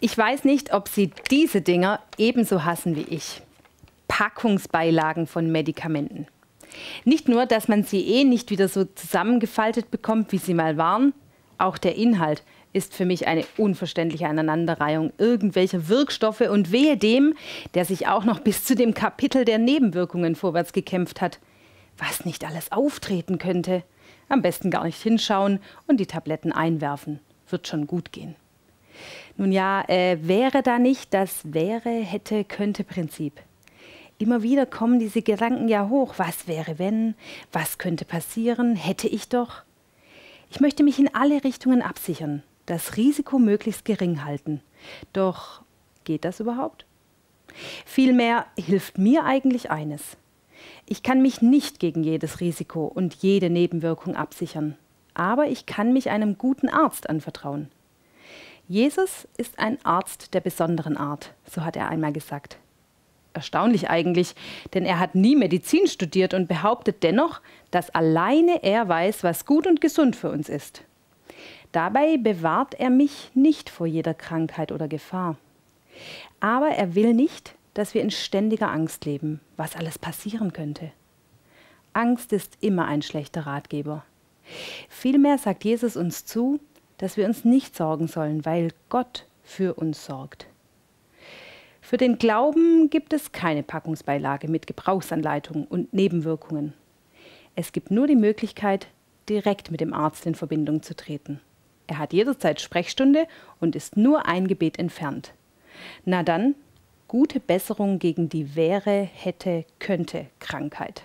Ich weiß nicht, ob Sie diese Dinger ebenso hassen wie ich. Packungsbeilagen von Medikamenten. Nicht nur, dass man sie eh nicht wieder so zusammengefaltet bekommt, wie sie mal waren, auch der Inhalt ist für mich eine unverständliche Aneinanderreihung irgendwelcher Wirkstoffe und wehe dem, der sich auch noch bis zu dem Kapitel der Nebenwirkungen vorwärts gekämpft hat. Was nicht alles auftreten könnte. Am besten gar nicht hinschauen und die Tabletten einwerfen. Wird schon gut gehen. Nun ja, äh, wäre da nicht das wäre, hätte, könnte Prinzip. Immer wieder kommen diese Gedanken ja hoch. Was wäre, wenn? Was könnte passieren? Hätte ich doch? Ich möchte mich in alle Richtungen absichern, das Risiko möglichst gering halten. Doch geht das überhaupt? Vielmehr hilft mir eigentlich eines. Ich kann mich nicht gegen jedes Risiko und jede Nebenwirkung absichern, aber ich kann mich einem guten Arzt anvertrauen. Jesus ist ein Arzt der besonderen Art, so hat er einmal gesagt. Erstaunlich eigentlich, denn er hat nie Medizin studiert und behauptet dennoch, dass alleine er weiß, was gut und gesund für uns ist. Dabei bewahrt er mich nicht vor jeder Krankheit oder Gefahr. Aber er will nicht, dass wir in ständiger Angst leben, was alles passieren könnte. Angst ist immer ein schlechter Ratgeber. Vielmehr sagt Jesus uns zu, dass wir uns nicht sorgen sollen, weil Gott für uns sorgt. Für den Glauben gibt es keine Packungsbeilage mit Gebrauchsanleitungen und Nebenwirkungen. Es gibt nur die Möglichkeit, direkt mit dem Arzt in Verbindung zu treten. Er hat jederzeit Sprechstunde und ist nur ein Gebet entfernt. Na dann, gute Besserung gegen die wäre, hätte, könnte Krankheit.